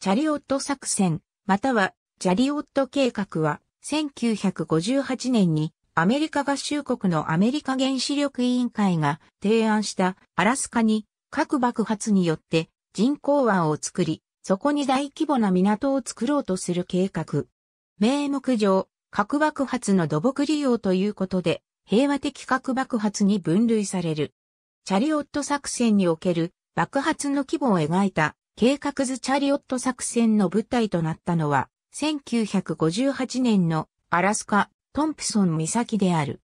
チャリオット作戦、またはチャリオット計画は、1958年にアメリカ合衆国のアメリカ原子力委員会が提案したアラスカに核爆発によって人工湾を作り、そこに大規模な港を作ろうとする計画。名目上、核爆発の土木利用ということで、平和的核爆発に分類される。チャリオット作戦における爆発の規模を描いた計画図チャリオット作戦の舞台となったのは、1958年のアラスカ・トンプソン岬である。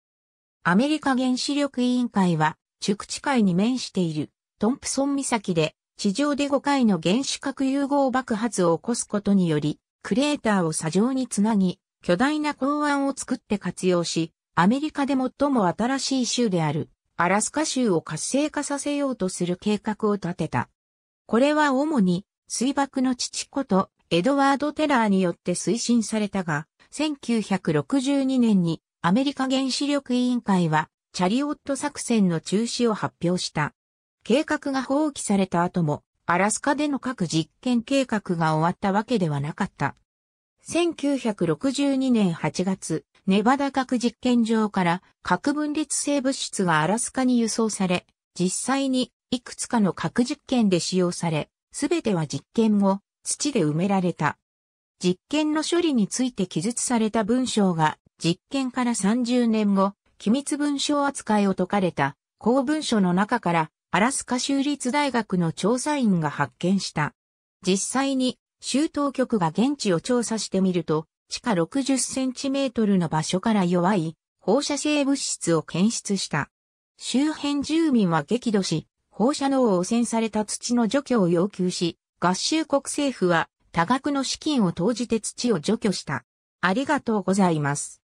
アメリカ原子力委員会は、築地海に面しているトンプソン岬で、地上で5回の原子核融合爆発を起こすことにより、クレーターを砂上につなぎ、巨大な港湾を作って活用し、アメリカで最も新しい州であるアラスカ州を活性化させようとする計画を立てた。これは主に水爆の父ことエドワード・テラーによって推進されたが、1962年にアメリカ原子力委員会はチャリオット作戦の中止を発表した。計画が放棄された後も、アラスカでの各実験計画が終わったわけではなかった。1962年8月、ネバダ核実験場から核分裂性物質がアラスカに輸送され、実際にいくつかの核実験で使用され、すべては実験後、土で埋められた。実験の処理について記述された文章が、実験から30年後、機密文書扱いを解かれた、公文書の中から、アラスカ州立大学の調査員が発見した。実際に、州当局が現地を調査してみると、地下60センチメートルの場所から弱い放射性物質を検出した。周辺住民は激怒し、放射能を汚染された土の除去を要求し、合衆国政府は多額の資金を投じて土を除去した。ありがとうございます。